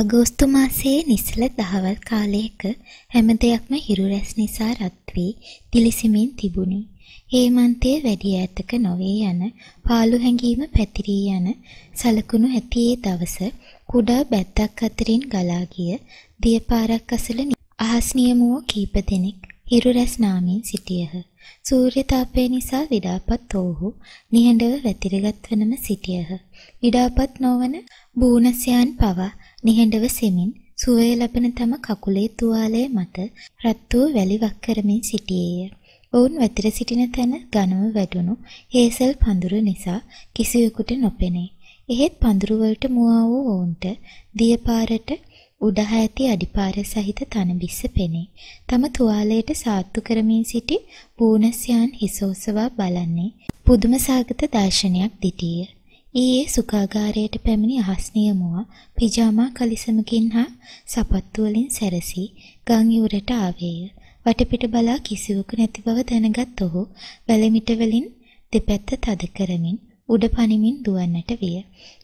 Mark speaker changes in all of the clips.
Speaker 1: අගෝස්තු මාසයේ නිසල දහවල් කාලයක හැම දෙයක්ම හිරු රැස් නිසා රත් වී දිලිසෙමින් තිබුණි. හේමන්තයේ වැඩි ඈතක නොවේ යන පාළු හැඟීම පැතිරී යන සලකුණු ඇති ඒ දවස කුඩා බැත්තක් අතරින් ගලා ගිය දියපාරක් අසල අහස්නියමුව කීප දෙනෙක් හිරු රැස් නාමින් සිටියහ. සූර්ය තාපය නිසා විඩාපත් වූහු නිහඬව වැතිරගත් වනම සිටියහ. විඩාපත් නොවන බූනසයන් පවා නිහඬව සෙමින් සුවය ලබන තම කකුලේ තුවාලය මත රත් වූ වැලි වක් කරමින් සිටියේය. ඔවුන් වැතිර සිටින තැන ඝනව වැඩුණු හේසල් පඳුර නිසා කිසිවෙකුට නොපෙනේ. එහෙත් පඳුරු වලට මුවා වූ ඔවුන්ට දියපාරට උඩහා ඇති අඩිපාර සහිත තනබිස්ස පෙනේ. තම තුවාලයට සාත්තු කරමින් සිටි බූනස්යන් හිසෝසවා බලන්නේ පුදුම සාගත දර්ශනයක් දිටියේ. ඊයේ සුඛාගාරයට පැමිණි අහස් නියමුව පිජාමා කලිසමකින් හා සපත්තු වලින් සැරසී ගම් යුරට ආවේය. වටපිට බලා කිසිවෙකු නැති බව දැනගත් ඔහු වැලමිට වලින් දෙපැත්ත තද කරමින් උඩ පනිමින් දුවන්නට විය.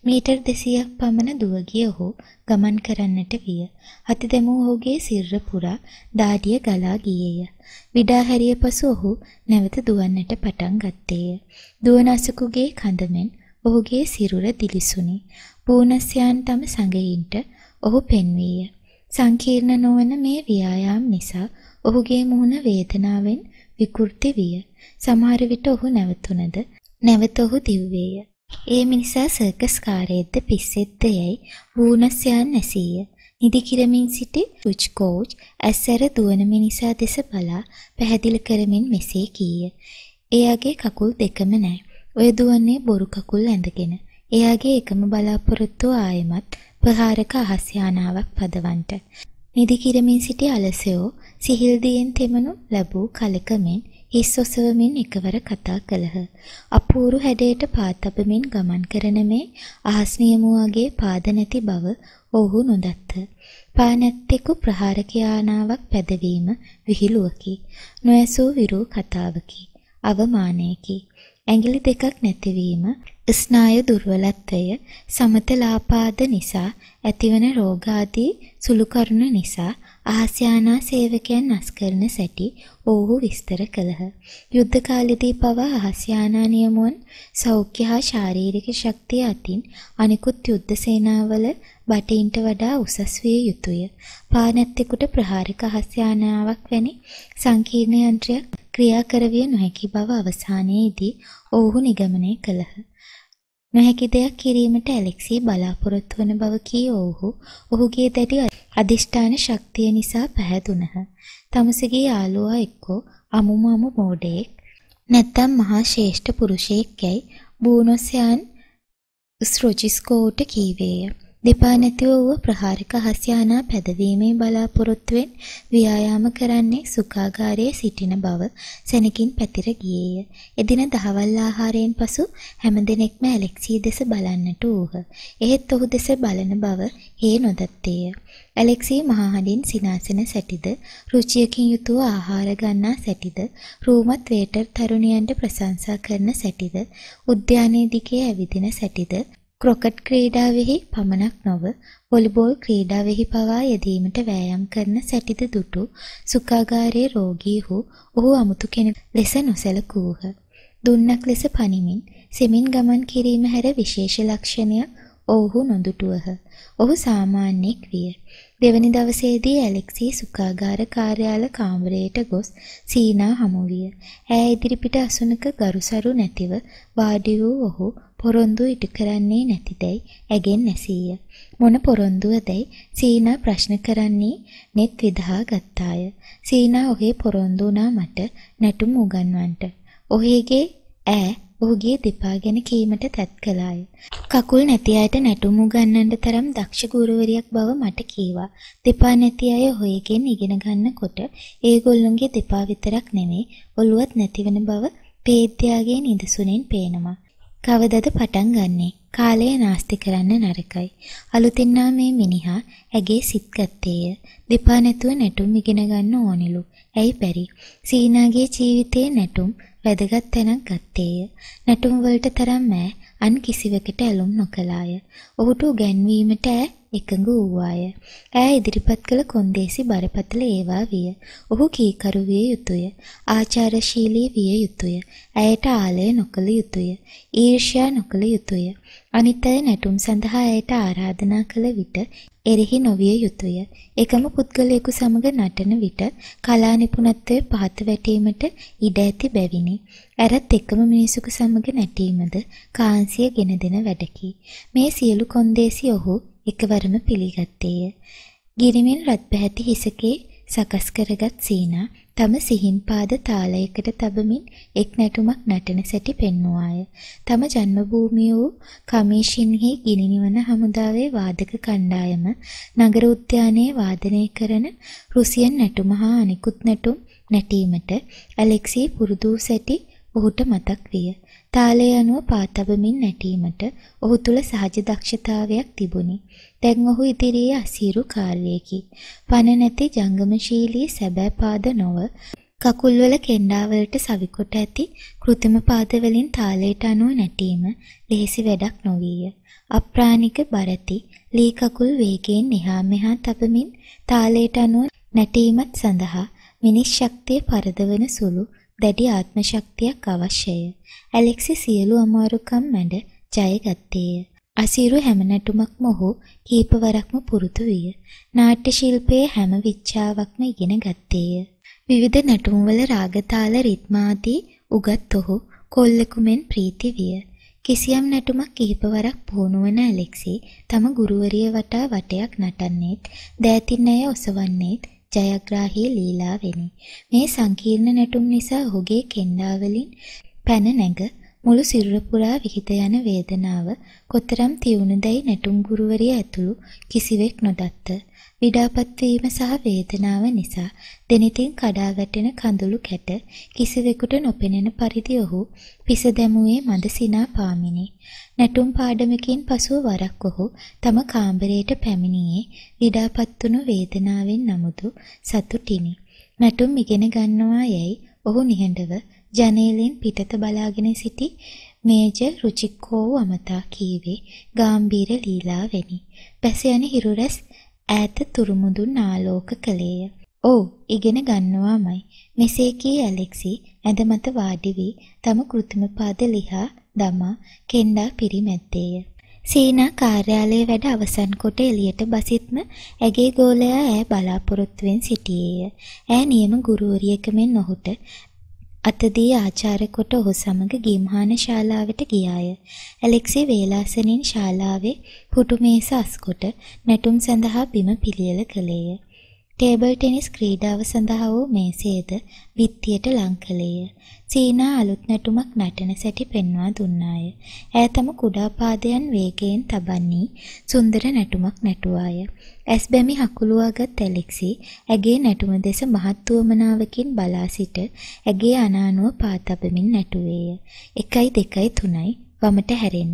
Speaker 1: මීටර් 200ක් පමණ දුව ගිය ඔහු ගමන් කරන්නට විය. අති දෙමූ ඔහුගේ සිරුර පුරා දාඩිය ගලා ගියේය. විඩා හැරිය පසු ඔහු නැවත දුවන්නට පටන් ගත්තේය. දුවන අසුකුගේ කඳමෙන් ඔහුගේ සිරුර දිලිසුනි. පූනස්යන්ටම සඟයින්ට ඔහු පෙන්වීය. සංකීර්ණ නොවන මේ ව්‍යායාම් නිසා ඔහුගේ මුහුණ වේදනාවෙන් විකෘති විය. සමහර විට ඔහු නැවතුණද නැවත ඔහු දිව්වේය. ඒ මිනිසා සර්කස් කාරයේද පිස්සෙද්ද යයි පූනස්යන් නැසීය. නිදි කිරමින් සිටි රුච්කෝච් ඇස්සර දුවන මිනිසා දෙස බලා පැහැදිලි කරමින් මෙසේ කීය. එයාගේ කකුල් දෙකම නැහැ. ඔය දුවන්නේ බොරු කකුල් ඇඳගෙන. එයාගේ එකම බලාපොරොත්තුව ආයෙමත් ප්‍රහාරක අහස් යානාවක් පදවන්ට. නිදි කිරමින් සිටි අලසයෝ සිහිල්දීෙන් තෙමනු ලැබූ කලකමෙන් හිස් ඔසවමින් එකවර කතා කළහ. අපූරු හැඩයට පාතබමින් ගමන් කරන මේ අහස් නියමුවාගේ පාද නැති බව ඔහු නොදත්ත. පානැත්තෙකු ප්‍රහාරක යානාවක් පැදවීම විහිළුවකි. නොඇසූ විරු කතාවකි. අවමානයකි. ඇඟිලි දෙකක් නැතිවීම, ස්නායු දුර්වලත්වය, සමතලාපාද නිසා ඇතිවන රෝග ආදී සුළු කරුණු නිසා ආසියානා සේවකයන් අස්කරන සැටි ඔවුහු විස්තර කළහ. යුද්ධ කාලයේදී පවා ආසියානා නියමුවන් සෞඛ්‍ය හා ශාරීරික ශක්තිය අතින් අනෙකුත් යුද්ධ සේනාවල බටයින්ට වඩා උසස් විය යුතුය. පානැත්තෙකුට ප්‍රහාරක හස්යානාවක් වැනි සංකීර්ණ යන්ත්‍රයක් ක්‍රියා කරවිය නොහැකි බව අවසානයේදී ඔවුහු නිගමනය කළහ. නොහැකි දෙයක් කිරීමට ඇලෙක්සි බලාපොරොත්තු වන බව කී ඔවුහු ඔහුගේ දැඩි අදිෂ්ඨාන ශක්තිය නිසා පැහැදුනහ. තමසගේ යාළුවා එක්කෝ අමුමමු මෝඩයෙක් නැත්තම් මහා ශ්‍රේෂ්ඨ පුරුෂයෙක් යයි බූනොස්යන් ස්රොජිස්කෝට කීවේය. දෙපා නැතිව වූ ප්‍රහාරක හස්යානා පැදවීමේ බලාපොරොත්තුවෙන් ව්‍යායාම කරන්නේ සුඛාගාරයේ සිටින බව සැනකින් පැතිර ගියේය. එදින දහවල් ආහාරයෙන් පසු හැමදෙනෙක්ම ඇලෙක්සී දෙස බලන්නට වූහ. එහෙත් ඔහු දෙස බලන බව හේ නොදත්තේය. ඇලෙක්සී මහහඬින් සිනාසෙන සැටිද, රුචියකින් යුතුව ආහාර ගන්නා සැටිද, රූමත් වේටර් තරුණියන්ට ප්‍රශංසා කරන සැටිද, උද්‍යානයේ දිගේ ඇවිදින සැටිද, ක්‍රොකට් ක්‍රීඩාවෙහි පමණක් නොව වොලිබෝල් ක්‍රීඩාවෙහි පවා යෙදීමට වෑයම් කරන සැටිද දුටු සුඛාගාරයේ රෝගීහු ඔහු 아무තු කෙනෙකු ලෙස නොසැලකූහ. දුන්නක් ලෙස පනිමින් සෙමින් ගමන් කිරීම හැර විශේෂ ලක්ෂණයක් ඔවුහු නොදුටුවහ. ඔහු සාමාන්‍යෙක් විය. දෙවැනි දවසේදී ඇලෙක්සී සුඛාගාර කාර්යාල කාමරයට ගොස් සීනා හමු විය. ඈ ඉදිරිපිට අසුනක ගරුසරු නැතිව වාඩි වූ ඔහු පොරොන්දු ඉටු කරන්නේ නැතිදැයි ඇගෙන් නැසීය. මොන පොරොන්දුවදැයි සීනා ප්‍රශ්න කරන්නේ net විදහා ගත්තාය. සීනා ඔහේ පොරොන්දු වුණා මට නැටුම් උගන්වන්නට. ඔහේගේ ඈ ඔහුගේ දෙපා ගැන කීමට තැත් කළාය. කකුල් නැති අයට නැටුම් උගන්වන්නට තරම් දක්ෂ ගුරුවරියක් බව මට කීවා. දෙපා නැති අය ඔහුගෙන් ඉගෙන ගන්නකොට ඒගොල්ලොන්ගේ දෙපා විතරක් නෙමෙයි ඔළුවත් නැතිවෙන බව පේද්‍යාගේ නිදසුනෙන් පේනවා. කවදද පටන් ගන්නෙ? කාලය නාස්ති කරන්න නරකයි. අලුතෙන් මේ මිනිහා ඇගේ සිත් ගත්තේය. දෙපා නැතුව නැටුම් ඉගෙන ගන්න ඕනෙලු. ඇයි බැරි? සීනාගේ ජීවිතේ නැටුම් වැදගත් තැනක් ගත්තේය. නැටුම් වලට තරම් ඈ අන් කිසිවකට ඇලුම් නොකලාය. ඔහුට උගන්වීමට ඈ එකඟ වූවාය. ඈ ඉදිරිපත් කළ කොන්දේසි බරපතල ඒවා විය. ඔහු කීකරු විය යුතුය. ආචාරශීලී විය යුතුය. ඇයට ආලය නොකළ යුතුය. ඊර්ෂ්‍යා නොකළ යුතුය. අනිත්‍ය නැටුම් සඳහා ඇයට ආරාධනා කළ විට එරෙහි නොවිය යුතුය. එකම පුද්ගලයෙකු සමග නටන විට කලා නිපුණත්වයේ පහත වැටීමට ඉඩ ඇති බැවිනි. ඇරත් එකම මිනිසෙකු සමග නැටීමද කාන්සිය ගෙන දෙන වැඩකි. මේ සියලු කොන්දේසි ඔහු එකවරම පිළිගත්තේය. ගිරිමෙන් රත් පැහැති හිසකේ සකස් කරගත් සීනා තම සිහින් පාද තාලයකට තබමින් එක් නැටුමක් නටන සැටි පෙන්වුවාය. තම ජන්මභූමිය වූ කමීෂින්හි ගිනිනිවන හමුදාවේ වාදක කණ්ඩායම නගර උද්‍යානයේ වාදනය කරන රුසියන් නැටුම හා අනිකුත් නැටුම් නැටීමට ඇලෙක්සී පුරුදු සැටි ඔහුට මතක් විය. තාලය අනුව පාතබමින් නැටීමට ඔහු තුල සහජ දක්ෂතාවයක් තිබුණි. දැන් ඔහු ඉදිරියේ අසීරු කාර්යයකි. පණ නැති ජංගමශීලී සැබෑ පාද නොව කකුල්වල කෙන්ඩාවලට සවිකොට ඇති කෘතිම පාදවලින් තාලයට අනුව නැටීම ලෙහෙසි වැඩක් නොවීය. අප්‍රාණික බරති ලී කකුල් වේගයෙන් එහා මෙහා තබමින් තාලයට අනුව නැටීමත් සඳහා මිනිස් ශක්තිය පරදවන සුළු දැඩි ආත්ම ශක්තියක් අවශ්‍යය. ඇලෙක්සි සියලු අමාරුකම් මැඩ ජයගත්තේය. අසීරු හැම නැටුමක්ම ඔහු කීපවරක්ම පුරුදු විය. නාට්‍ය ශිල්පයේ හැම විචාවක්ම ඉගෙන ගත්තේය. විවිධ නැටුම්වල රාග තාල රිද්ම ආදී උගත් ඔහු කොල්ලෙකු මෙන් ප්‍රීති විය. කිසියම් නැටුමක් කිහිපවරක් පුහුණු වන ඇලෙක්සි තම ගුරුවරිය වටා වටයක් නටන්නේත්, දෑතින් ඇය ඔසවන්නේත්, ජයග්‍රාහී ලීලාවෙනි. මේ සංකීර්ණ නැටුම් නිසා ඔහුගේ කෙන්ඩාවලින් පැන නැග මුළු සිරුර පුරා විහිද යන වේදනාව කොතරම් තියුණුදැයි නැටුම් ගුරුවරිය ඇතුළු කිසිවෙක් නොදත්ත. විඩාපත් වීම සහ වේදනාව නිසා දෙනිතින් කඩා වැටෙන කඳුළු කැට කිසිවෙකුට නොපෙනෙන පරිදි ඔහු පිස දැමුවේ මද සිනා පාමිනි. නැටුම් පාඩමකින් පසුව වරක් ඔහු තම කාමරයට පැමිණියේ විඩාපත් වුණු වේදනාවෙන් නමුදු සතුටිනි. නැටුම් ඉගෙන ගන්නවා යැයි ඔහු නිහඬව ජනේලෙන් පිටත බලාගෙන සිටි මේජර් රුචිකෝව අමතා කීවේ ගාම්භීර ලීලා වැනි. පැස යන හිරු රැස් ඈත තුරුමුදුන් ආලෝක කළේය. "ඔව්, ඉගෙන ගන්නවාමයි." මෙසේ කී ඇලෙක්සි ඇඳ මත වාඩි වී තම කෘත්‍රිම පාද ලිහා දමා කෙන්ඩා පිරිමැද්දේය. සීනා කාර්යාලයේ වැඩ අවසන් කොට එළියට බසිත්ම ඇගේ ගෝලයා ඈ බලාපොරොත්තුවෙන් සිටියේය. ඈ නියම ගුරුවරියක මෙන් ඔහුට අතදී ආචාර්ය කොට ඔහු සමග ගිම්හාන ශාලාවට ගියාය. ඇලෙක්සි වේලාසනින් ශාලාවේ හුටු මේස අස්කොට නැටුම් සඳහා බිම පිළියෙල කළේය. ටේබල් ටෙනිස් ක්‍රීඩාව සඳහා වූ මේසයද විත්තියට ලං කළේය. සීනා අලුත් නැටුමක් නටන සැටි පෙන්වා දුන්නාය. ඈ තම කුඩා පාදයන් වේගයෙන් තබන්නේ සුන්දර නැටුමක් නැටුවාය. ඇස් බැමි හකුලුවාගත් ඇලෙක්සි ඇගේ නැටුම දෙස මහත් වමනාවකින් බලා සිට ඇගේ අනානුව පාතබමින් නැටුවේය. 1 2 3 වමට හැරෙන්න.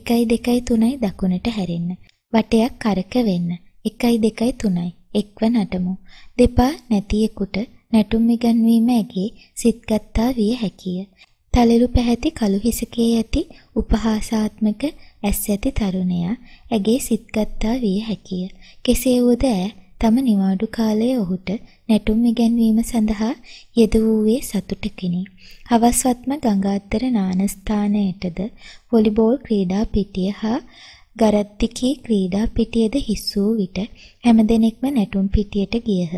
Speaker 1: 1 2 3 දකුණට හැරෙන්න. වටයක් කරක වෙන්න. 1 2 3 එක්ව නටමු. දෙපා නැතියෙකුට නැටුම් ඉගන්වීම ඇගේ සිත්ගත්තා විය හැකිය. තලලු පැහැති කළු හිසකේ ඇති උපහාසාත්මක ඇස් ඇති තරුණයා ඇගේ සිත්ගත්තා විය හැකිය. කෙසේ වුවද ඈ තම නිවාඩු කාලයේ ඔහුට නැටුම් ඉගැන්වීම සඳහා යෙදුවේ සතුටකිනි. හවස්වත්ම ගඟාත්තර නාන ස්ථානයටද වොලිබෝල් ක්‍රීඩා පිටිය හා ගරත්තිකේ ක්‍රීඩා පිටියද හිස් වූ විට හැමදෙනෙක්ම නැටුම් පිටියට ගියහ.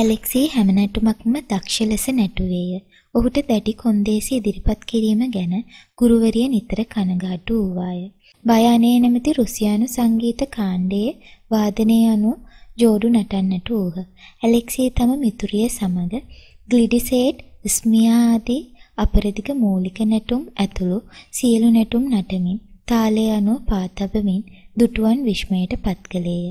Speaker 1: ඇලෙක්සී හැම නැටුමක්ම දක්ෂ ලෙස නැටුවේය. ඔහුට දැඩි කොන්දේසි ඉදිරිපත් කිරීම ගැන ගුරුවරිය නිතර කනගාටු වූවාය. බයානේ නැමැති රුසියානු සංගීත කාණ්ඩයේ වාදනය අනුව ජෝඩු නටන්නට වූහ. ඇලෙක්සී තම මිතුරිය සමග ග්ලිඩිසේට්, ස්මියා ආදී අපරදිග මූලික නැටුම් ඇතුළු සියලු නැටුම් නටමින් තාලය අනුව පාතබමින් දුටුවන් විශ්මයට පත් කළේය.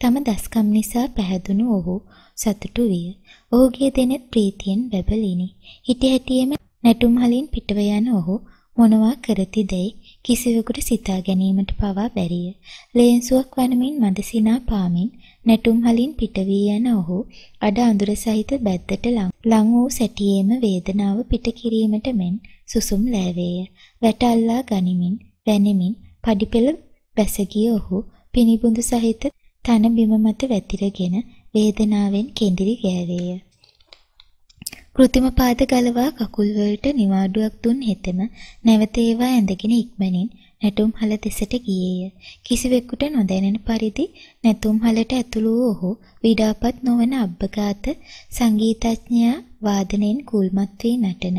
Speaker 1: තම දස්කම් නිසා පැහැදුණු ඔහු සතුටු විය. ඔහුගේ දෙනෙත් ප්‍රීතියෙන් බැබලිනි. හිතහැටියේම නැටුම් හලින් පිටව යන ඔහු මොනවා කරති දැයි කිසිවෙකුට සිතා ගැනීමට පවා බැරිය. ලේන්සුවක් වනමින් මදසිනා පාමින් නැටුම් හලින් පිටවී යන ඔහු අඩ අඳුර සහිත බැද්දට ලං වූ සැටියේම වේදනාව පිට කිරීමට මෙන් සුසුම් ලෑවේය. වැට අල්ලා ගනිමින් වැනෙමින් පඩිපෙළ බැස ගිය ඔහු පිනිබුඳු සහිත තන බිම මත වැතිරගෙන වේදනාවෙන් කෙඳිරි ගෑවේය. કૃතිම පාද ගලවා කකුල් වලට නිවාඩුවක් දුන් හෙතෙම නැවත ඒවා ඇඳගෙන ඉක්මනින් නැටුම් හල දෙසට ගියේය. කිසිවෙකුට නොදැනෙන පරිදි නැටුම් හලට ඇතුළු වූ ඔහු විඩාපත් නොවන අබ්බගාත සංගීතඥයා වාදනයෙන් කුල්මත් වී නටන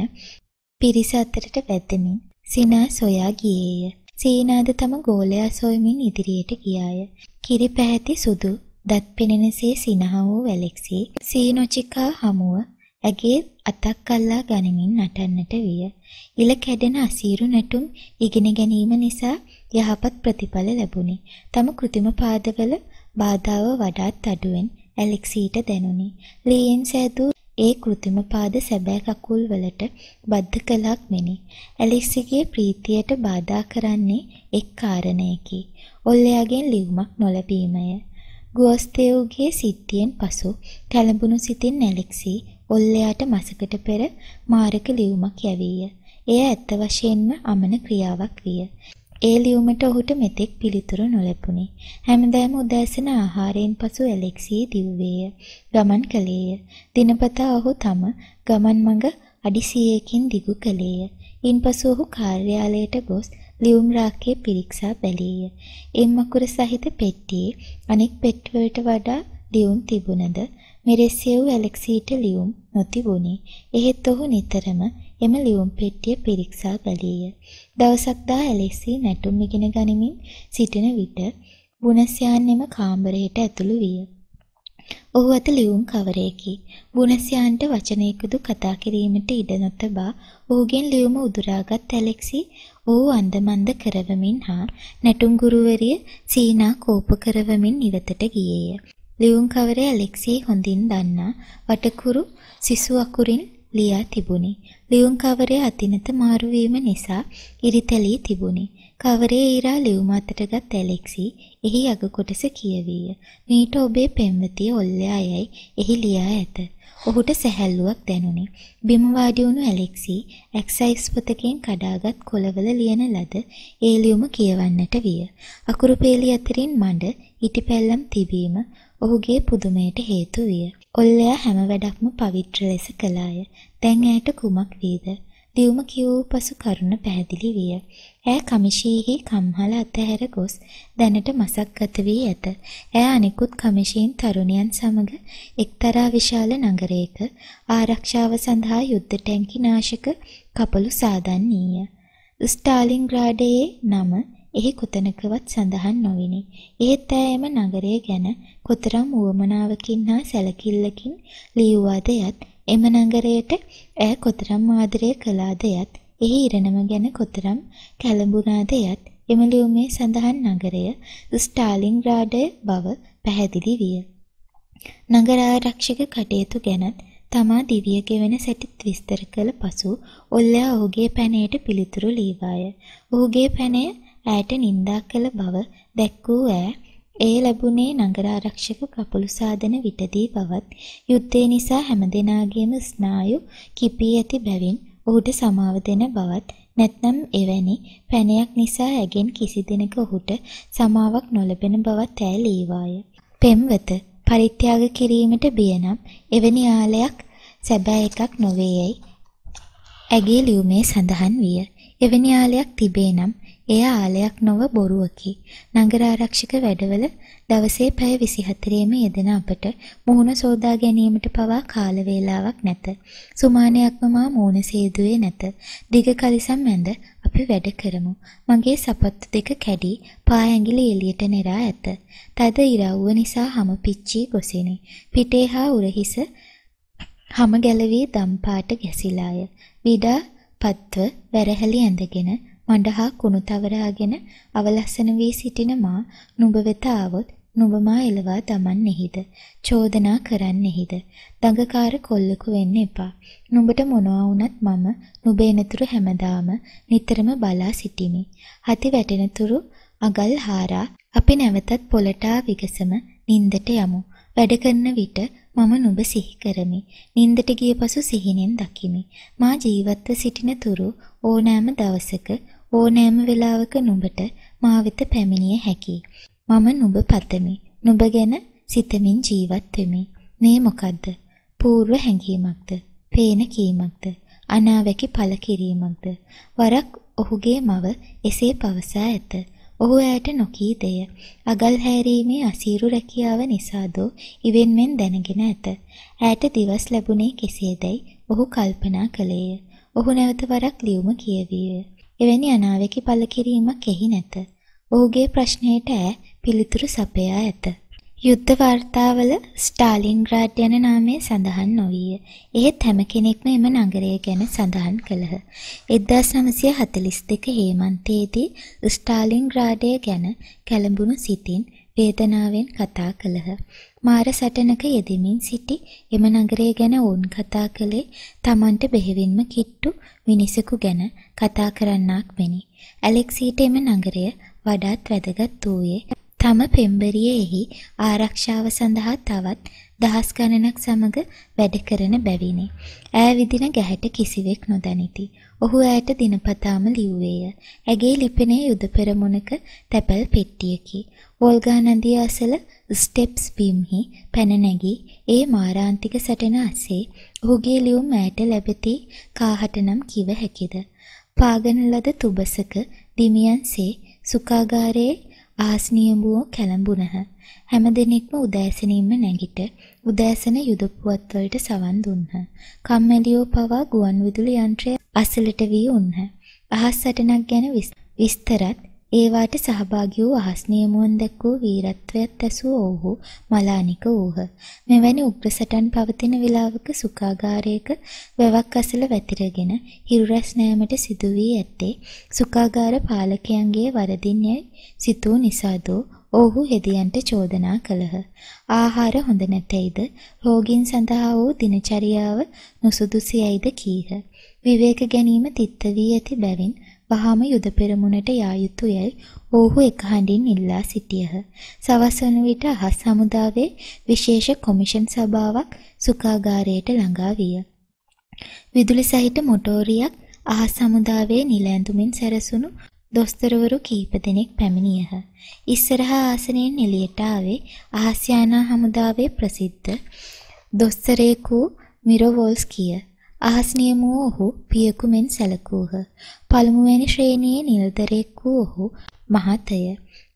Speaker 1: පිරිස අතරට වැදෙමින් සිනා සොයා ගියේය. සීනාද තම ගෝලයා සොයමින් ඉදිරියට ගියාය. කිරි පැහැති සුදු දත් පෙනෙනසේ සිනහ වූ වැලෙක්සි සීනොචිකා හමුව ඇගේ අතක් අල්ලා ගනිමින් නටන්නට විය. ඉල කැඩෙන අසීරු නැටුම් ඉගෙන ගැනීම නිසා යහපත් ප්‍රතිඵල ලැබුණි. තම કૃතිම පාදවල බාධාව වඩාත් අඩුවෙන් ඇලෙක්සීට දැනුනි. ලීයෙන් සෑදූ ඒ කෘතිම පාද සැබෑ කකුල් වලට බද්ධ කළාක් මෙනි. ඇලෙක්සිගේ ප්‍රීතියට බාධා කරන්නේ එක් කාරණයකි. ඔල්ලයාගෙන් ලියුමක් නොලැබීමය. ගුවස්තෙව්ගේ සිද්ධියෙන් පසු කැළඹුණු සිතින් ඇලෙක්සි ඔල්ලයාට මසකට පෙර මාරක ලියුමක් යැවීය. එය ඇත්ත වශයෙන්ම අමන ක්‍රියාවක් විය. ඒ ලියුමට ඔහුට මෙතෙක් පිළිතුරු නොලැබුණි. හැමදාම උදෑසන ආහාරයෙන් පසු ඇලෙක්සී දිව්වේය. ගමන් කළේය. දිනපතා ඔහු තම ගමන් මඟ අඩි 100කින් දිගු කළේය. ඉන්පසු ඔහු කාර්යාලයට ගොස් ලියුම් රාක්කයේ පිරික්සා බැලීය. එම් අකුර සහිත පෙට්ටියේ අනෙක් පෙට්ටුවලට වඩා ලියුම් තිබුණද මෙරෙසියු ඇලෙක්සීට ලියුම් නොතිබුණි. එහෙත් ඔහු නිතරම එම ලියුම් පෙට්ටිය පිරික්සා බැලීය. දවසක් දා ඇලෙක්සි නැටුම් ඉගෙන ගනිමින් සිටින විට බුනස්යාන්ෙම කාමරයට ඇතුළු විය. ඔහු අත ලියුම් කවරයකි. බුනස්යාන්ට වචනයකුදු කතා කිරීමට ඉඩ නොතබා ඔහුගෙන් ලියුම උදුරාගත් ඇලෙක්සි ඔහු අන්දමන්ද කරවමින් හා නැටුම් ගුරුවරිය සීනා කෝප කරවමින් ඉවතට ගියේය. ලියුම් කවරය ඇලෙක්සි හොඳින් දන්නා වටකුරු සිසු අකුරින් ලියා තිබුණි. ලියුම් කවරේ අතිනත මාරු වීම නිසා ඉරිතැලී තිබුණි. කවරේ ඊරා ලියුම අතටගත් ඇලෙක්සි එහි අග කොටස කියවීය. මීට ඔබේ පෙම්වතිය ඔල්ලෑ යයි එහි ලියා ඇත. ඔහුට සැහැල්ලුවක් දැනුනි. බිම වාඩි වුණු ඇලෙක්සි එක්සයිස් පොතකින් කඩාගත් කොළවල ලියන ලද ඒ ලියුම කියවන්නට විය. අකුරු පෙළි අතරින් මඩ ඉටිපැල්ලම් තිබීම ඔහුගේ පුදුමයට හේතු විය. ඔල්ලයා හැම වැඩක්ම පවිත්‍ර ලෙස කළාය. දැන් ඇයට කුමක් වේද? දියුම කිය වූ පසු කරුණ පැහැදිලි විය. ඈ කමිෂීහි කම්හල අතහැර ගොස් දැනට මසක්ගත වී ඇත. ඈ අනෙකුත් කමිෂීන් තරුණයන් සමග එක්තරා විශාල නගරයක ආරක්ෂාව සඳහා යුද්ධ ටැංකි නාශක කපළු සාදන්නීය. ස්ටාලින්ග්‍රාඩයේ නම එහි කොතැනකවත් සඳහන් නොවිනි. එහෙත් ඇය එම නගරය ගැන කොතරම් වුවමනාවකින් හා සැලකිල්ලකින් ලියුවාද යත් එම නගරයට ඇය කොතරම් ආදරය කළාද යත් එහි ඉරණම ගැන කොතරම් කැළඹුණාද යත් එම ලියුමේ සඳහන් නගරය ස්ටාලින්ග්‍රාඩය බව පැහැදිලි විය. නගරාරක්ෂක කටයුතු ගැනත් තමා දිවිය ගෙවෙන සැටිත් විස්තර කළ පසු ඔල්ලා ඔහුගේ පැනයට පිළිතුරු ලීවාය. ඔහුගේ පැනය ඇයට නින්දා කළ බව දැක්වූ ඈ එය ලැබුණේ නගර ආරක්ෂක කපළු සාදන විටදී බවත් යුද්ධය නිසා හැමදෙනාගේම ස්නායු කිපී ඇති බැවින් ඔහුට සමාව දෙන බවත් නැත්නම් එවැනි පැනයක් නිසා ඇගෙන් කිසි දිනක ඔහුට සමාවක් නොලැබෙන බවත් ඇය ලීවාය. පෙම්වත පරිත්‍යාග කිරීමට බියනම් එවැනි ආලයක් සැබෑ එකක් නොවේයයි ඇගේ ලියුමේ සඳහන් විය. එවැනි ආලයක් තිබේ නම් එය ආලයක් නොව බොරුවකි. නගර ආරක්ෂක වැඩවල දවසේ පැය 24ේම යෙදෙන අපට මුහුණ සෝදා ගැනීමට පවා කාල වේලාවක් නැත. සුමානයක්ම මා මුහුණ සේදුවේ නැත. දිග කලිසම් ඇඳ අපි වැඩ කරමු. මගේ සපත්තු දෙක කැඩි පා ඇඟිලි එළියට නෙරා ඇත. තද ඉරව්ව නිසා හැම පිච්චී ගොසිනි. පිටේ හා උරහිස හැම ගැලවී දම්පාට ගැසිලාය. විඩා පත්ව වැරහැලි ඇඳගෙන මඩහා කුණුතවරාගෙන අවලස්සන වී සිටින මා නුඹ වෙත ආවොත් නුඹ මා එලවා දමන්නේහිද චෝදනා කරන්නේහිද දඟකාර කොල්ලෙකු වෙන්න එපා නුඹට මොනවා වුණත් මම නුඹ එනතුරු හැමදාම නිතරම බලා සිටිමි හති වැටෙනතුරු අගල් හාරා අපි නැවතත් පොළටා විගසම නින්දට යමු වැඩ කරන විට මම නුඹ සිහි කරමි. නින්දට ගිය පසු සිහිනෙන් දකිමි. මා ජීවත්ව සිටින තුරු ඕනෑම දවසක ඕනෑම වෙලාවක නුඹට මා වෙත පැමිණිය හැකියි. මම නුඹ පතමි. නුඹ ගැන සිතමින් ජීවත් වෙමි. මේ මොකද්ද? పూర్ව හැඟීමක්ද? පේන කීමක්ද? අනාවැකි පළ කිරීමක්ද? වරක් ඔහුගේ මව එසේ පවසා ඇත. ඔහු ඇයට නොකී දෙය. අගල් හැරීමේ අසීරු රැකියාව නිසාද ඉවෙන්මෙන් දැනගෙන ඇත. ඇයට දිවස් ලැබුණේ කෙසේදයි ඔහු කල්පනා කළේය. ඔහු නැවත වරක් ලියුම කියවීය. එවැනි අනාවැකි පළ කිරීමක් එහි නැත. ඔහුගේ ප්‍රශ්නයට ඈ පිළිතුරු සපයා ඇත. යුද්ධ වාර්තාවල ස්ටාලින්ග්‍රාඩ් යන නාමය සඳහන් නොවීය. එහෙත් හැම කෙනෙක්ම එම නගරය ගැන සඳහන් කළහ. 1942 හේමන්තයේදී ස්ටාලින්ග්‍රාඩය ගැන කැළඹුණු සිතින් වේදනාවෙන් කතා කළහ. මාර සටනක යෙදෙමින් සිටි එම නගරය ගැන ඔවුන් කතා කළේ තමන්ට බෙහෙවින්ම කිට්ටු මිනිසෙකු ගැන කතා කරන්නාක් මෙනි. ඇලෙක්සීට එම නගරය වඩාත් වැදගත් වූයේ තම පෙම්බරියෙහි ආරක්ෂාව සඳහා තවත් දහස් ගණනක් සමග වැඩ කරන බැවිනි. ඈ විදින ගැහැට කිසිවෙක් නොදනිති. ඔහු ඈට දිනපතාම ලිව්වේය. ඇගේ ලිපෙනේ යුද පෙරමුණක තැපැල් පෙට්ටියකි. වෝල්ගා නදිය අසල ස්ටෙප්ස් බිම්හි පැන නැගී ඒ මාරාන්තික සටන අසේ ඔහුගේ ලියුම් ඈට ලැබෙති කාහටනම් කිව හැකිද. පාගන ලද තුබසක දිමියන්සේ සුකාගාරයේ ආස්නියඹුව කැළඹුණහ. හැම දිනෙකම උදෑසනින්ම නැගිට උදෑසන යුදපුවත් වලට සවන් දුන්හ. කම්මැලියෝ පවා ගුවන් විදුලි යන්ත්‍රය අසලට වී උන්හ. අහස් සටනක් ගැන විස්තරත් ඒවාට සහභාගී වූ අහස් නියමුවන් දැක් වූ වීරත්වයත් ඇසූ ඔවුහු මලානික වූහ. මෙවැනි උග්‍ර සටන් පවතින වේලාවක සුඛාගාරයක වැවක් අසල වැතිරගෙන හිරුරැස් නෑමට සිදු වී ඇත්තේ සුඛාගාර පාලකයන්ගේ වරදින් යයි සිතූ නිසාද ඔහු හෙදියන්ට චෝදනා කළහ. ආහාර හොඳ නැතෙයිද? රෝගීන් සඳහා වූ දිනචරියාව නුසුදුසුයයිද කීහ. විවේක ගැනීම තිත්ත වී ඇති බැවින් වහාම යුද පෙරමුණට යා යුතුයයි ඔවුහු එකහඬින් ඉල්ලා සිටියහ. සවස් වන විට අහස් හමුදාවේ විශේෂ කොමිෂන් සභාවක් සුකාගාරයට ළඟා විය. විදුලි සහිත මොටෝරියක් අහස් හමුදාවේ නිල ඇඳුමින් සැරසුණු දොස්තරවරු කීප දෙනෙක් පැමිණියහ. ඉස්සරහා ආසනයෙන් එළියට ආවේ අහස් යානා හමුදාවේ ප්‍රසිද්ධ දොස්තරයෙකු මිරෝවෝල්ස්කිය. අහස්නිය වූ ඔහු පියෙකු මෙන් සැලකූහ. පළමුවැනි ශ්‍රේණියේ නිල්දරෙක් වූ ඔහු මහතය.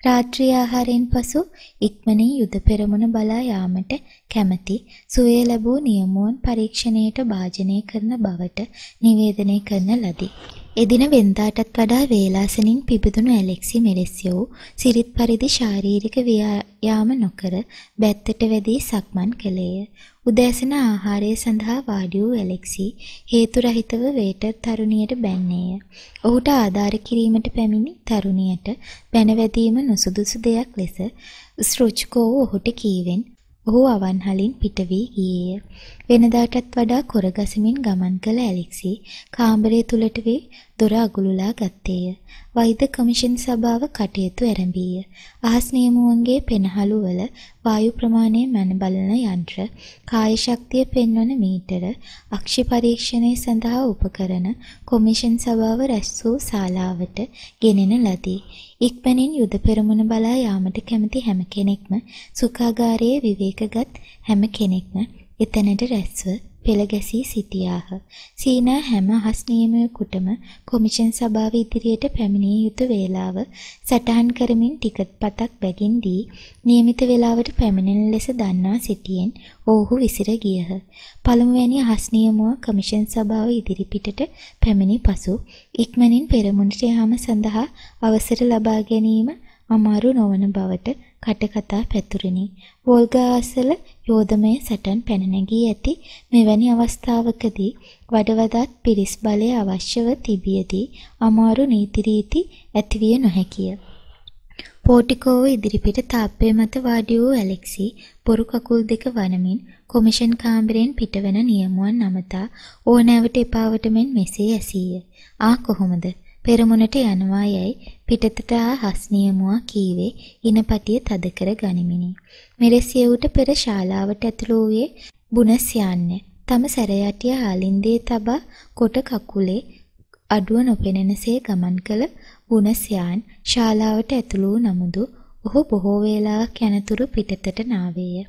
Speaker 1: රාත්‍රී ආහාරයෙන් පසු ඉක්මනින් යුද පෙරමුණ බලා යාමට කැමැති සුවේ ලැබූ නියමුවන් පරීක්ෂණයට භාජනය කරන බවට නිවේදනය කරන ලදී. එදින වෙන්දාටත් වඩා වේලාසනින් පිබිදුණු ඇලෙක්සි මෙලෙසියෝ සිරිත් පරිදි ශාරීරික ව්‍යායාම නොකර බැත්තට වැදී සක්මන් කළේය. උදෑසන ආහාරය සඳහා වාඩි වූ ඇලෙක්සි හේතු රහිතව වේටර් තරුණියට බැන්නේය. ඔහුට ආධාර කිරීමට පැමිණි තරුණියට බැනවැදීම නොසුදුසු දෙයක් ලෙස ස්රුච්කෝ ඔහුට කීවෙන් ඔහු අවන්හලින් පිට වී ගියේය. වෙනදාටත් වඩා කොරගසමින් ගමන් කළ ඇලෙක්සි කාමරය තුලට වී දොර අගුලුලා ගත්තේය. වෛද්‍ය කමිෂන් සභාව කටයුතු ඇරඹීය. අහස් නියමුවන්ගේ පෙනහළු වල වායු ප්‍රමාණය මැන බලන යන්ත්‍ර, කාය ශක්තිය පෙන්වන මීටර, අක්ෂි පරීක්ෂණය සඳහා උපකරණ කොමිෂන් සභාව රැස් වූ ශාලාවට ගෙනෙන ලදී. ඉක්මනින් යුද පෙරමුණ බලා යාමට කැමති හැම කෙනෙක්ම සුඛාගාරයේ විවේකගත් හැම කෙනෙක්ම එතැනට රැස්ව පෙළ ගැසී සිටියාහ. සීනා හැම අහස් නියමයෙකුටම කොමිෂන් සභාව ඉදිරියට පැමිණිය යුතු වේලාව සටහන් කරමින් ටිකට් පතක් බැගින් දී નિયમિત වේලාවට පැමිණෙන ලෙස දන්වා සිටියෙන් ඔවුහු විසිර ගියහ. පළමුවැනි අහස් නියමුව කොමිෂන් සභාව ඉදිරිපිටට පැමිණි පසු ඉක්මනින් පෙරමුණට යාම සඳහා අවසර ලබා ගැනීම අමාරු නොවන බවට කටකතා පැතුරිනි. වෝල්ගාසල යෝධමය සටන් පැන නැගී ඇති මෙවැනි අවස්ථාවකදී වඩවදත් පිරිස් බලය අවශ්‍යව තිබියදී අමාරු නීති රීති ඇතිවිය නොහැකිය. පෝටිකෝව ඉදිරිපිට තාප්පේ මත වාඩි වූ ඇලෙක්සි බොරු කකුල් දෙක වනමින් කොමිෂන් කාමරයෙන් පිටවන නියමුවන් අමතා ඕනෑවට එපාවට මෙන් මෙසේ ඇසීය. ආ කොහොමද? පෙරමුණට යනවා යයි පිටතට ආ හස්නියමුවා කීවේ ඉනපටිය තද කර ගනිමිනි. මෙලෙස යුට පෙර ශාලාවට ඇතුළු වූයේ බුනස් යන්න. තම සැරයටිය හාලින්දේ තබා කොට කකුලේ අඩුව නොපෙනෙනසේ ගමන් කළ බුනස් යාන් ශාලාවට ඇතුළු වූ නමුදු ඔහු බොහෝ වේලාවක් යනතුරු පිටතට නාවේය.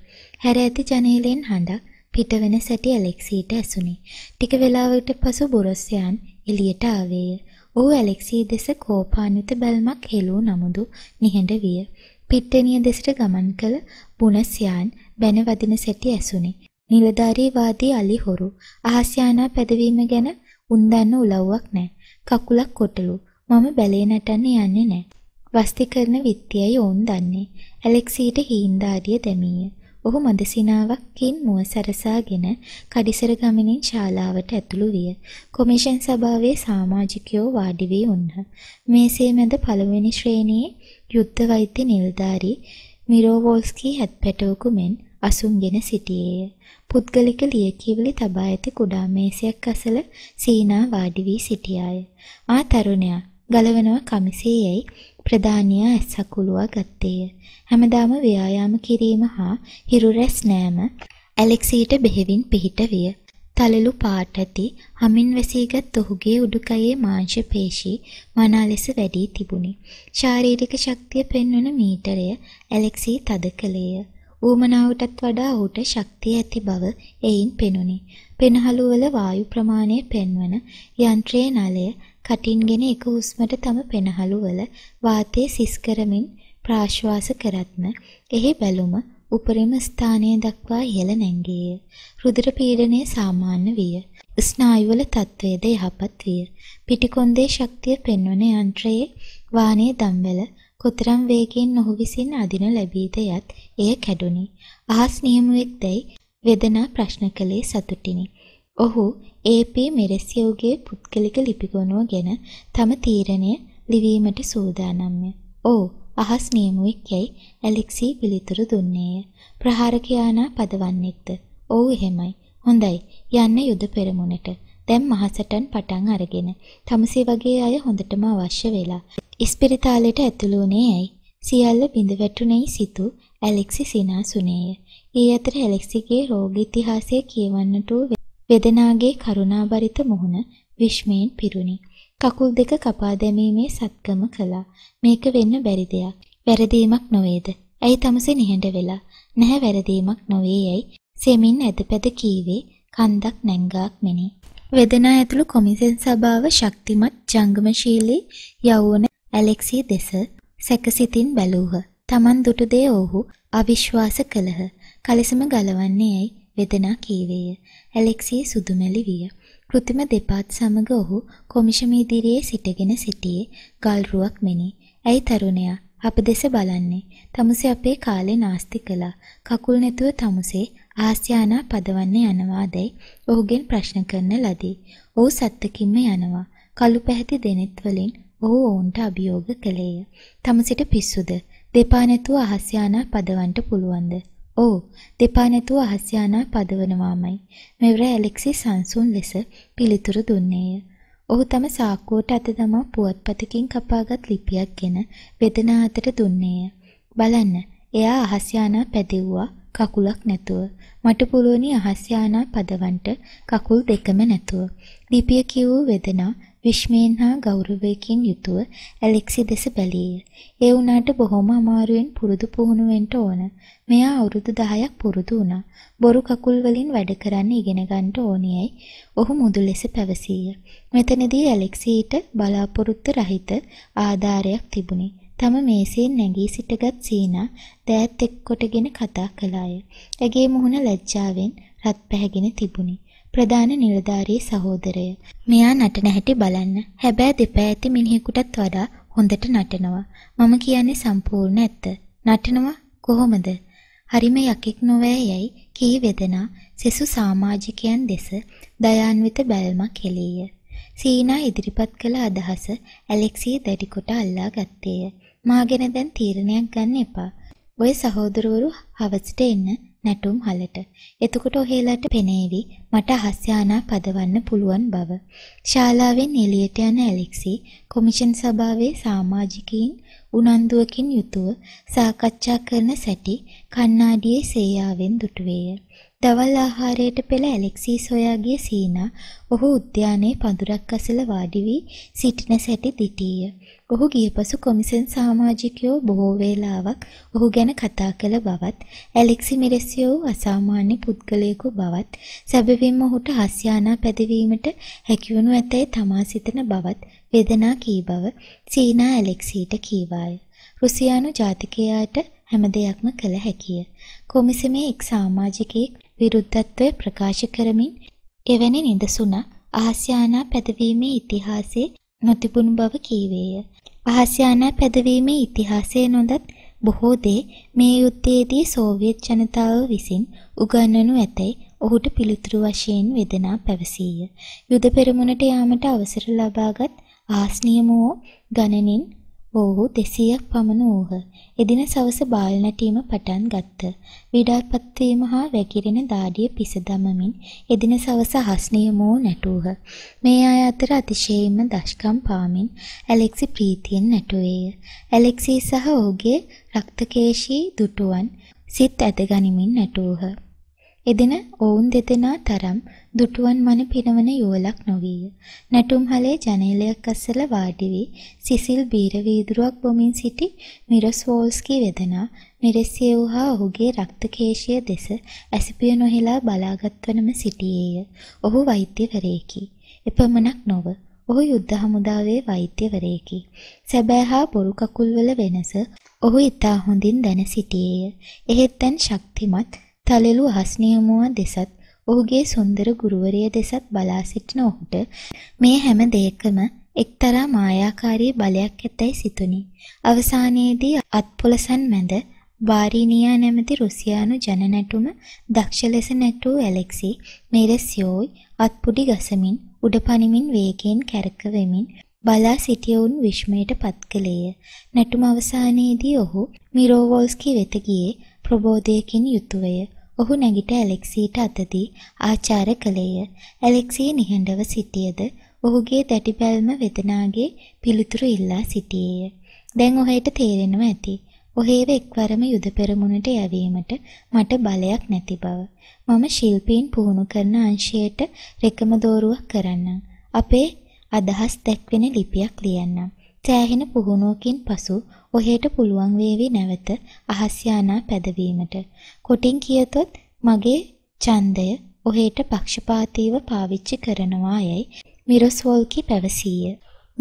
Speaker 1: හැර ඇති ජනේලෙන් හඬක් පිටවන සැටි ඇලෙක්සීට ඇසුනි. ටික වේලාවකට පසු බොරොස්යන් එළියට ආවේය. ඔහු ඇලෙක්සී දෙස කෝපාන්විත බැල්මක් හෙළූ නමුදු නිහඬ විය. පිට්ටනිය දෙසට ගමන් කළ පුනස්යාන් බැන වදින සැටි ඇසුනේ. නිලධාරී වාදී අලි හොරු අහස්යානා පැදවීම ගැන උන්දන්න උලව්වක් නැහැ. කකුලක් කොටලු. මම බැලේ නටන්න යන්නේ නැහැ. වස්ති කරන විත්තියයි ඕන් දන්නේ. ඇලෙක්සීට හීන්දාඩිය දැමීය. ඔහු මදසිනාවක්කින් මුව සරසාගෙන කඩිසර ගමනින් ශාලාවට ඇතුළු විය. කොමිෂන් සභාවේ සමාජිකයෝ වාඩි වී උන්හ. මේසේ මැද පළවෙනි ශ්‍රේණියේ යුද්ධ වෛද්‍ය නිලධාරි මිරෝවෝල්ස්කි හැත්පැටවකු මෙන් අසුන්ගෙන සිටියේය. පුද්ගලික ලියකියවිලි තබා ඇති කුඩා මේසයක් අසල සීනා වාඩි වී සිටියාය. ආ තරුණයා ගලවනවා කමිසෙයයි ප්‍රධානියා ඇස් හකුළුවා ගත්තේය. හැමදාම ව්‍යායාම කිරීම හා හිරු රැස් නෑම ඇලෙක්සීට බෙහෙවින් පිහිට විය. තලලු පාට ඇති හමින් වැසීගත් ඔහුගේ උඩුකයේ මාංශ පේශී මනා ලෙස වැඩි තිබුණි. ශාරීරික ශක්තිය පෙන්වන මීටරය ඇලෙක්සි තද කළේය. ඌමනාවටත් වඩා ඔහුට ශක්තිය ඇති බව එයින් පෙනුනි. පෙනහළු වල වායු ප්‍රමාණය පෙන්වන යන්ත්‍රයේ නලය කටින්ගෙන එක හුස්මට තම පෙනහළු වල වාතය සිස් කරමින් ප්‍රාශ්වාස කරත්ම එහි බැලුම උපරිම ස්ථානය දක්වා ඉහළ නැංගියේ. රුධිර පීඩනය සාමාන්‍ය විය. ස්නායුවල තත්වයේද යහපත් විය. පිටිකොන්දේ ශක්තිය පෙන්වන යන්ත්‍රයේ වානේ දම්වල කොතරම් වේගයෙන් ඔහු විසින් අදින ලැබීද යත් එය කැඩුනි. අහස් නියමුවෙක් දැයි වේදනා ප්‍රශ්න කළේ සතුටිනි. ඔහු ඒ.පී. මෙරසියව්ගේ පුද්ගලික ලිපි ගොණුව ගැන තම තීරණය ලිවීමට සූදානම්ය. "ඔව්, අහස් නියමුවෙක්" යයි ඇලෙක්සී පිළිතුරු දුන්නේය. "ප්‍රහාරකයානා පදවන්නෙක්ද?" "ඔව්, එහෙමයි." "හොඳයි, යන්න යුද පෙරමුණට. දැන් මහසටන් පටන් අරගෙන. තමුසේ වගේ අය හොඳටම අවශ්‍ය වෙලා. ඉස්පිරිතාලෙට ඇතුළු වුණේ ඇයි?" සියල්ල බිඳ වැටුණැයි සිතූ ඇලෙක්සි සිනාසුණේය. ඒ අතර ඇලෙක්සිගේ රෝග ඉතිහාසය කියවන්නට වූ වෙදෙනාගේ කරුණාබරිත මුහුණ විශ්මයෙන් පිරුණි. කකුල් දෙක කපා දැමීමේ සත්කම කළා. මේක වෙන්න බැරි දෙයක්. වැරදීමක් නොවේද? ඇයි තමසේ නිහඬ වෙලා? නැහැ වැරදීමක් නොවේ යයි සෙමින් ඇදපැද කීවේ කන්දක් නැංගාක් මෙනි. වෙදනා ඇතුළු කොමිසෙන් සභාව ශක්තිමත් ජංගමශීලී යවුන ඇලෙක්සි දෙස සැකසිතින් බැලූහ. Taman දුටු දේ ඔහු අවිශ්වාස කළහ. කලිසම ගලවන්නේ ඇයි? වේදනා කීවේය. ඇලෙක්සිය සුදුමැලි විය. કૃතිම දෙපාත් සමග ඔහු කොමිෂම ඉදිරියේ සිටගෙන සිටියේ ගල් රුවක් මෙනි. "ඇයි තරුණයා අප දෙස බලන්නේ? තමුසේ අපේ කාලේ නාස්ති කළා. කකුල් නැතුව තමුසේ ආස්‍යානා පදවන්න යනවාදයි ඔහුගෙන් ප්‍රශ්න කරන ලදී. ඔහු සත්තකින්ම යනවා. කළු පැහැති දෙනෙත් වලින් ඔහු ඔවුන්ට අභියෝග කළේය. තමුසිට පිස්සුද? දෙපා නැතුව අහස් යානා පදවන්න පුළුවන්ද? "ඕ, දෙපා නැතුව අහස යානා පදවනවාමයි." මෙවර ඇලෙක්සි සංසුන් ලෙස පිළිතුරු දුන්නේය. ඔහු තම සාක්කුවට අත දමා පුවත්පතකින් කපාගත් ලිපියක් ගෙන වේදනා අතට දුන්නේය. "බලන්න, එයා අහස යානා පැදෙව්වා." කකුලක් නැතුව මට පුළුවනි අහස් යානා පදවන්ට කකුල් දෙකම නැතුව ලිපිය කියවූ වේදනා විශ්මයෙන් හා ගෞරවයකින් යුතුව ඇලෙක්සි දෙස බැලීය. ඒ වුණාට බොහොම අමාරුවෙන් පුරුදු පුහුණු වෙන්න ඕන. මෙයා අවුරුදු 10ක් පුරුදු වුණා. බොරු කකුල් වලින් වැඩ කරන්න ඉගෙන ගන්න ඕනියයි ඔහු මුදු ලෙස පැවසීය. මෙතනදී ඇලෙක්සිට බලාපොරොත්තු රහිත ආධාරයක් තිබුණේ. තම මේසෙන් නැගී සිටගත් සීනා දෑත් එක්කොටගෙන කතා කළාය. ඇගේ මුහුණ ලැජ්ජාවෙන් රත් පැහැගෙන තිබුණි. ප්‍රධාන නිලධාරී සහෝදරය. මෙයා නටන හැටි බලන්න. හැබැයි දෙපා ඇති මිනිහෙකුටත් වඩා හොඳට නටනවා. මම කියන්නේ සම්පූර්ණ ඇත්ත. නටනවා කොහොමද? හරිම යකෙක් නොවෑ යයි කී වේදනා සෙසු සමාජිකයන් දෙස දයාන්විත බැල්මක් එළීය. සීනා ඉදිරිපත් කළ අදහස ඇලෙක්සිය දැඩි කොට අල්ලා ගත්තේය. මාගෙන දැන් තීරණයක් ගන්න එපා. ඔය සහෝදරවරු හවසට එන්න නැටුම් හලට. එතකොට ඔහෙලට පෙනේවි මට හස්යානා පදවන්න පුළුවන් බව. ශාලාවෙන් එළියට යන ඇලෙක්සි කොමිෂන් සභාවේ සමාජිකයින් උනන්දුවකින් යුතුව සාකච්ඡා කරන සැටි කණ්ණාඩියේ සේයාවෙන් දුටුවේය. දවල් ආහාරයට පෙර ඇලෙක්සී සොයාගිය සීනා ඔහු උද්‍යානයේ පඳුරක් අසල වාඩි වී සිටින සැටි දිටීය. ඔහු ගිය පසු කොමිසන් සමාජිකයෝ බොහෝ වේලාවක් ඔහු ගැන කතා කළ බවත් ඇලෙක්සි මිරෙසියෝ අසාමාන්‍ය පුද්ගලයෙකු බවත් සැබවින්ම ඔහුට හස්යානා පැදවීමට හැකිවනු ඇතැයි තමා සිතන බවත් වේදනා කී බව සීනා ඇලෙක්සීට කීවාය. රුසියානු ජාතිකයාට හැම දෙයක්ම කළ හැකිය. කොමිසමේ එක් සමාජිකයෙක් විරුද්ධත්වය ප්‍රකාශ කරමින් එවැනි නිදසුනක් ආසියානා පැදවීමේ ඉතිහාසයේ නොතිබුණු බව කීවේය. ආසියානා පැදවීමේ ඉතිහාසයේ නොදත් බොහෝ දේ මේ යුද්ධයේදී සෝවියට් ජනතාව විසින් උගන්වනු ඇතැයි ඔහුට පිළිතුරු වශයෙන් වේදනා පැවසීය. යුද පෙරමුණට යාමට අවසර ලබාගත් ආස්නියමෝ ගණනින් ඔවුහු දෙසීයක් පමණ වූහ. එදින සවස බාල් නැටීම පටන් ගත්ත. විඩාපත්වීම හා වැగిරෙන දාඩිය පිස දමමින් එදින සවස හස්නියමෝ නැටූහ. මේ අය අතර අතිශයින්ම දශකම් පාමින් ඇලෙක්සි ප්‍රීතියෙන් නැටුවේය. ඇලෙක්සි සහ ඔහුගේ රක්තකේශී දුටුවන් සිත් ඇදගනිමින් නැටූහ. එදින ඔවුන් දෙදෙනා තරම් දුටුවන් මන පිනවන යුවලක් නොවීය. නැටුම්හලේ ජනේලයක් අස්සල වාඩි වී සිසිල් බීර වීදුරුවක් බොමින් සිටි මිරස්වෝල්ස්කි වෙදනා මිරස්සිය වූහා ඔහුගේ රක්තකේශය දෙස ඇසිපිය නොහෙලා බලාගත්වනම සිටියේය. ඔහු වෛද්‍යවරයෙකි. එපමණක් නොව ඔහු යුද්ධ හමුදාවේ වෛද්‍යවරයෙකි. සැබෑ හා බොරු කකුල්වල වෙනස ඔහු ඉතා හොඳින් දැන සිටියේය. එහෙත් දැන් ශක්තිමත් තලෙළු අහස් නියමුවා දෙසත් ඔහුගේ සුන්දර ගුරුවරය දෙසත් බලා සිටින ඔහුට මේ හැම දෙයකම එක්තරා මායාකාරී බලයක් ඇතැයි සිතුනි. අවසානයේදී අත්පොලසන් මැද බාරිනියා නැමැති රුසියානු ජනනැටුම දක්ෂ ලෙස නැටූ ඇලෙක්සි මෙරස්යෝයි අත්පුඩි ගසමින් උඩ පනිමින් වේගයෙන් කැරක වෙමින් බලා සිටියවුන් විශ්මයට පත් කළේය. නැටුම අවසානයේදී ඔහු මිරෝවෝල්ස්කි වෙත ගියේ ප්‍රබෝධයකින් යුතුවය. ඔහු නැගිට ඇලෙක්සීට අතදී ආචාර කළේය. ඇලෙක්සී නිහඬව සිටියද ඔහුගේ දැඩි බැල්ම වෙදනාගේ පිළිතුරු ඉල්ලා සිටියේය. දැන් ඔහේට තේරෙනව ඇති. ඔහේව එක්වරම යුද පෙරමුණට යැවීමට මට බලයක් නැති බව. මම ශිල්පීන් පුහුණු කරන අංශයට රෙකමදෝරුවක් කරන්නම්. අපේ අදහස් දැක්වෙන ලිපියක් ලියන්නම්. සෑහෙන පුහුණුවකින් පසු ඔහෙට පුළුවන් වේවි නැවත අහස්යානා පැදවීමට. කොටින් කියතොත් මගේ ඡන්දය ඔහෙට පක්ෂපාතීව පාවිච්චි කරනවා යයි මිරසෝල්කි පැවසීය.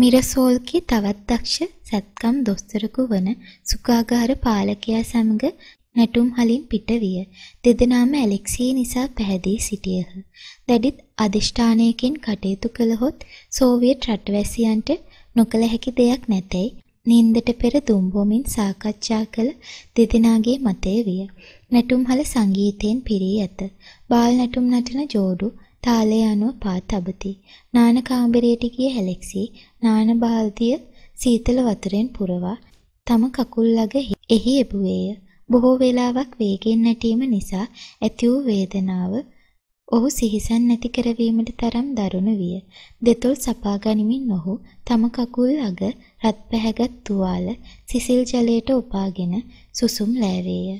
Speaker 1: මිරසෝල්කි තවත් දක්ෂ සත්කම් දොස්තරකු වන සුඛාගාර පාලකයා සමග නැටුම් හලින් පිටවිය. දෙදෙනාම ඇලෙක්සී නිසා පැහැදී සිටියහ. දැඩිත් අදිෂ්ඨානයකින් කටයුතු කළහොත් සෝවියට් රටවැසියන්ට නොකළ හැකි දෙයක් නැතැයි නින්දට පෙර දුම්බෝමින් සාකච්ඡා කළ දෙදෙනාගේ මතය විය. නැටුම්හල සංගීතයෙන් පිරී ඇත. බාල් නැටුම් නටන ජෝඩු තාලය අනුව පාත් අබති. නාන කාමරයට ගිය හැලෙක්සි නාන බාල්දිය සීතල වතුරෙන් පුරවා තම කකුල් ළඟ එහි එබුවේය. බොහෝ වේලාවක් වේගෙන් නැටීම නිසා ඇති වූ වේදනාව ඔහු සිහිසන් නැති කරවීමට තරම් දරුණු විය. දෙතොල් සපා ගනිමින් ඔහු තම කකුල් අග රත් පැහැගත් තුවාල සිසිල් ජලයට ඔපාගෙන සුසුම් ලෑවේය.